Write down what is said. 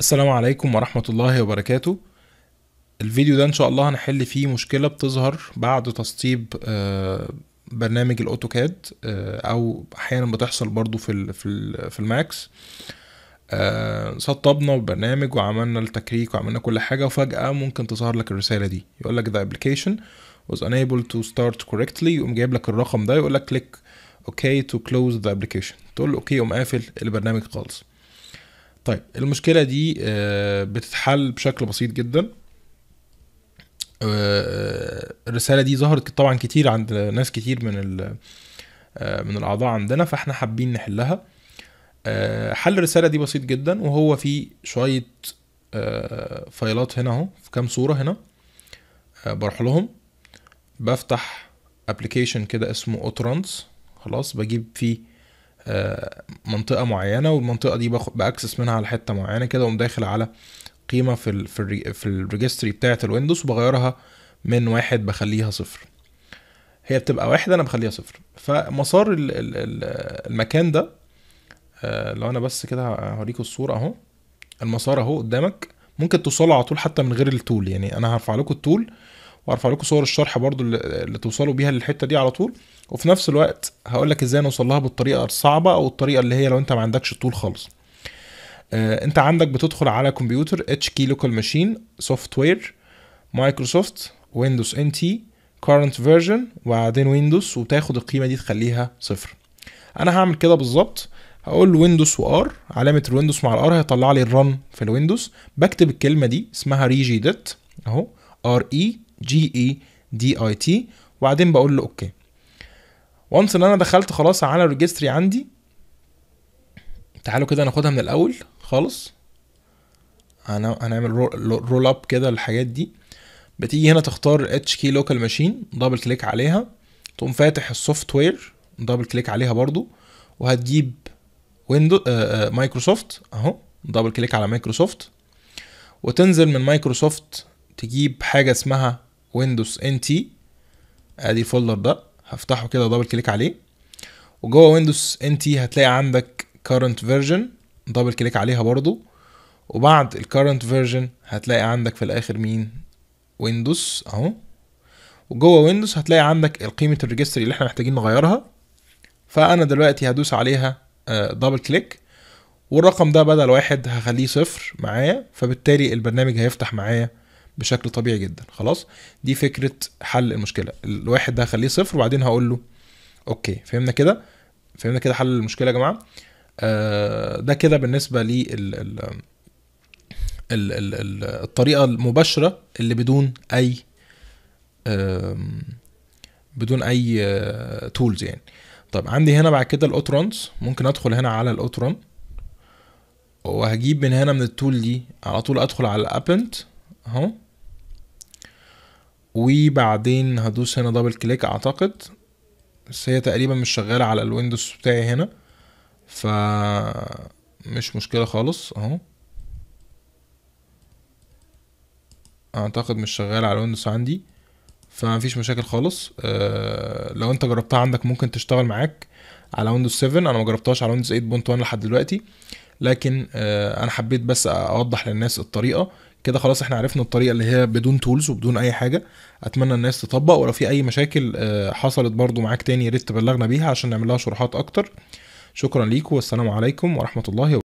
السلام عليكم ورحمة الله وبركاته الفيديو ده ان شاء الله هنحل فيه مشكلة بتظهر بعد تسطيب آه، برنامج الاوتوكاد آه، او احيانا بتحصل برضو في في الماكس سطبنا آه، البرنامج وعملنا التكريك وعملنا كل حاجة وفجأة ممكن تظهر لك الرسالة دي يقول لك ذا application was unable to start correctly يقوم جايب لك الرقم ده يقول لك كليك اوكي تو كلوز ذا application تقول له اوكي يقوم قافل البرنامج خالص طيب المشكله دي آه، بتتحل بشكل بسيط جدا آه، آه، الرساله دي ظهرت طبعا كتير عند ناس كتير من من الاعضاء عندنا فاحنا حابين نحلها حل الرساله دي بسيط جدا وهو في شويه فايلات هنا اهو في كام صوره هنا بروح لهم بفتح ابلكيشن كده اسمه اوترانس خلاص بجيب فيه آه، منطقه معينه والمنطقه دي باكسس منها على حته معينه كده واقوم داخل على قيمه في الـ في, في الريجستري بتاعه الويندوز وبغيرها من واحد بخليها صفر هي بتبقى واحد انا بخليها صفر فمسار المكان ده آه، لو انا بس كده هوريكم الصوره اهو المسار اهو قدامك ممكن توصله على طول حتى من غير التول يعني انا هرفع لكم التول وارفع لكم صور الشرح برضو اللي توصلوا بيها للحته دي على طول وفي نفس الوقت هقول لك ازاي نوصل لها بالطريقه الصعبه او الطريقه اللي هي لو انت ما عندكش الطول خالص آه انت عندك بتدخل على كمبيوتر اتش كي لوكال ماشين سوفت وير مايكروسوفت ويندوز ان تي كارنت فيرجن وبعدين ويندوز وتاخد القيمه دي تخليها صفر انا هعمل كده بالظبط هقول ويندوز وار علامه الويندوز مع الار هيطلع لي الرن في الويندوز بكتب الكلمه دي اسمها ريجي ديت اهو ار اي e جي اي دي اي تي وبعدين بقول له اوكي وانس ان انا دخلت خلاص على الريجستري عندي تعالوا كده ناخدها من الاول خالص انا هنعمل رول اب كده الحاجات دي بتيجي هنا تختار اتش كي لوكال ماشين دبل كليك عليها تقوم فاتح السوفت وير دبل كليك عليها برضو وهتجيب ويندو مايكروسوفت آه، آه، اهو دبل كليك على مايكروسوفت وتنزل من مايكروسوفت تجيب حاجه اسمها ويندوز ان تي ادي الفولدر ده هفتحه كده دبل كليك عليه وجوه ويندوز ان تي هتلاقي عندك current version دبل كليك عليها برضو وبعد الكرنت فيرجن هتلاقي عندك في الاخر مين ويندوز اهو وجوه ويندوز هتلاقي عندك القيمة الريجستري اللي احنا محتاجين نغيرها فانا دلوقتي هدوس عليها دبل آه، كليك والرقم ده بدل واحد هخليه صفر معايا فبالتالي البرنامج هيفتح معايا بشكل طبيعي جدا خلاص دي فكره حل المشكله الواحد ده هخليه صفر وبعدين هقول له اوكي فهمنا كده فهمنا كده حل المشكله يا جماعه آه، ده كده بالنسبه لي ال ال ال الـ الـ الطريقه المباشره اللي بدون اي بدون اي تولز آه، يعني طب عندي هنا بعد كده الاوترونز ممكن ادخل هنا على الاوترون وهجيب من هنا من التول دي على طول ادخل على الابنت اهو وبعدين هدوس هنا دبل كليك اعتقد بس هي تقريبا مش شغالة على الويندوز بتاعي هنا ف مش مشكلة خالص اهو اعتقد مش شغالة على الويندوز عندي فمفيش مشاكل خالص أه لو انت جربتها عندك ممكن تشتغل معاك على ويندوز 7 انا ما جربتهاش على ويندوز 8.1 لحد دلوقتي لكن أه انا حبيت بس اوضح للناس الطريقه كده خلاص احنا عرفنا الطريقه اللي هي بدون تولز وبدون اي حاجه اتمنى الناس تطبق ولو في اي مشاكل آه، حصلت برضو معاك تاني يا ريت تبلغنا بيها عشان نعمل لها شروحات اكتر شكرا ليكم والسلام عليكم ورحمه الله وبركاته